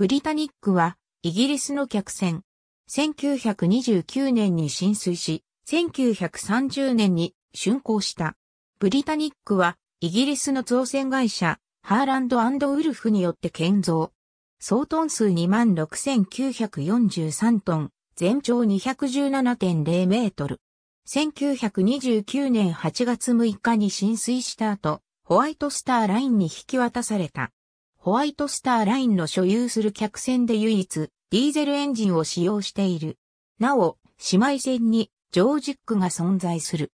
ブリタニックは、イギリスの客船。1929年に浸水し、1930年に竣工した。ブリタニックは、イギリスの造船会社、ハーランドウルフによって建造。総トン数26,943トン、全長217.0メートル。1929年8月6日に浸水した後、ホワイトスターラインに引き渡された。ホワイトスターラインの所有する客船で唯一、ディーゼルエンジンを使用している。なお、姉妹船にジョージックが存在する。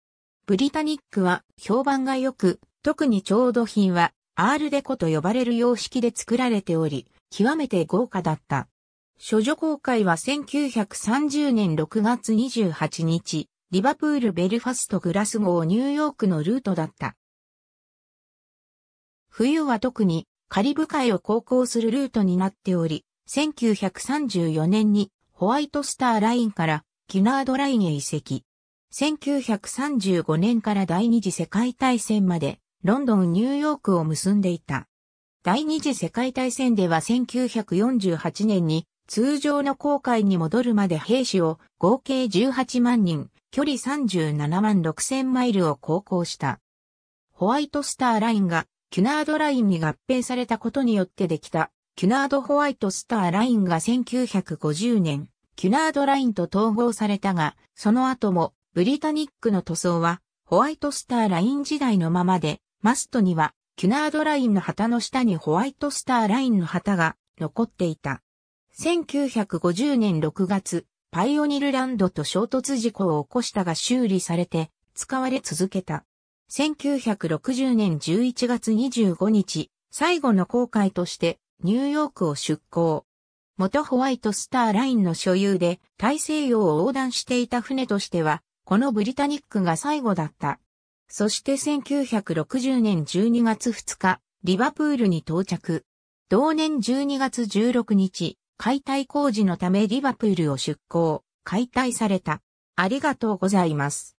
ブリタニックは評判が良く、特に調度品はアールデコと呼ばれる様式で作られており、極めて豪華だった。処女公開は1930年6月28日、リバプール、ベルファスト、グラスゴー、ニューヨークのルートだった。冬は特にカリブ海を航行するルートになっており、1934年にホワイトスターラインからキナードラインへ移籍。1935年から第二次世界大戦までロンドン、ニューヨークを結んでいた。第二次世界大戦では1948年に通常の航海に戻るまで兵士を合計18万人、距離37万6千マイルを航行した。ホワイトスターラインがキュナードラインに合併されたことによってできた、キュナードホワイトスターラインが1950年、キュナードラインと統合されたが、その後も、ブリタニックの塗装は、ホワイトスターライン時代のままで、マストには、キュナードラインの旗の下にホワイトスターラインの旗が残っていた。1950年6月、パイオニルランドと衝突事故を起こしたが修理されて、使われ続けた。1960年11月25日、最後の航海としてニューヨークを出港。元ホワイトスターラインの所有で大西洋を横断していた船としては、このブリタニックが最後だった。そして1960年12月2日、リバプールに到着。同年12月16日、解体工事のためリバプールを出港、解体された。ありがとうございます。